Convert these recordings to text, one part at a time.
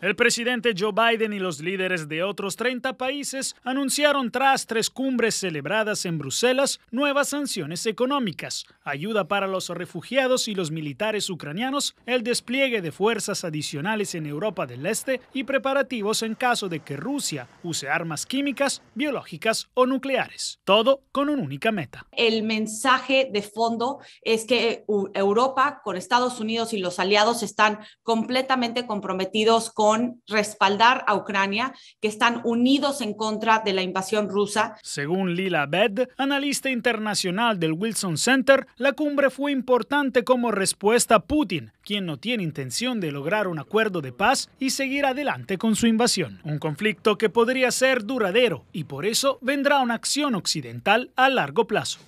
El presidente Joe Biden y los líderes de otros 30 países anunciaron tras tres cumbres celebradas en Bruselas nuevas sanciones económicas, ayuda para los refugiados y los militares ucranianos, el despliegue de fuerzas adicionales en Europa del Este y preparativos en caso de que Rusia use armas químicas, biológicas o nucleares. Todo con una única meta. El mensaje de fondo es que Europa con Estados Unidos y los aliados están completamente comprometidos con respaldar a Ucrania, que están unidos en contra de la invasión rusa. Según Lila Bed, analista internacional del Wilson Center, la cumbre fue importante como respuesta a Putin, quien no tiene intención de lograr un acuerdo de paz y seguir adelante con su invasión. Un conflicto que podría ser duradero y por eso vendrá una acción occidental a largo plazo.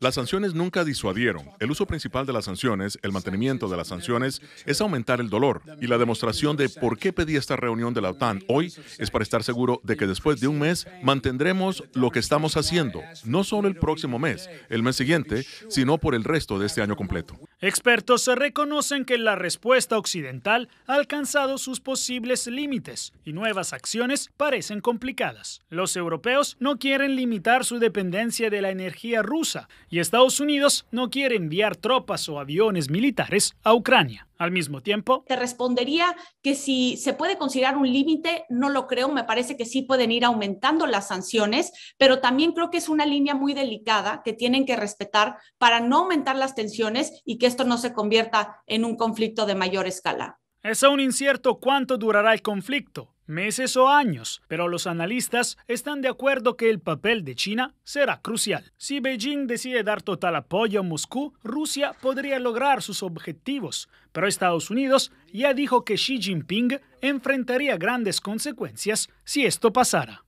Las sanciones nunca disuadieron. El uso principal de las sanciones, el mantenimiento de las sanciones, es aumentar el dolor y la demostración de por qué pedí esta reunión de la OTAN hoy es para estar seguro de que después de un mes mantendremos lo que estamos haciendo, no solo el próximo mes, el mes siguiente, sino por el resto de este año completo. Expertos reconocen que la respuesta occidental ha alcanzado sus posibles límites y nuevas acciones parecen complicadas. Los europeos no quieren limitar su dependencia de la energía rusa y Estados Unidos no quiere enviar tropas o aviones militares a Ucrania. Al mismo tiempo, te respondería que si se puede considerar un límite, no lo creo, me parece que sí pueden ir aumentando las sanciones, pero también creo que es una línea muy delicada que tienen que respetar para no aumentar las tensiones y que esto no se convierta en un conflicto de mayor escala. Es aún incierto cuánto durará el conflicto, meses o años, pero los analistas están de acuerdo que el papel de China será crucial. Si Beijing decide dar total apoyo a Moscú, Rusia podría lograr sus objetivos, pero Estados Unidos ya dijo que Xi Jinping enfrentaría grandes consecuencias si esto pasara.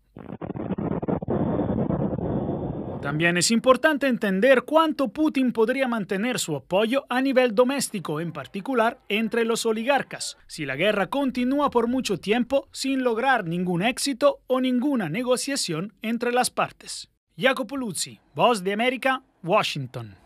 También es importante entender cuánto Putin podría mantener su apoyo a nivel doméstico, en particular entre los oligarcas, si la guerra continúa por mucho tiempo sin lograr ningún éxito o ninguna negociación entre las partes. Jacopo Luzzi, Voz de América, Washington.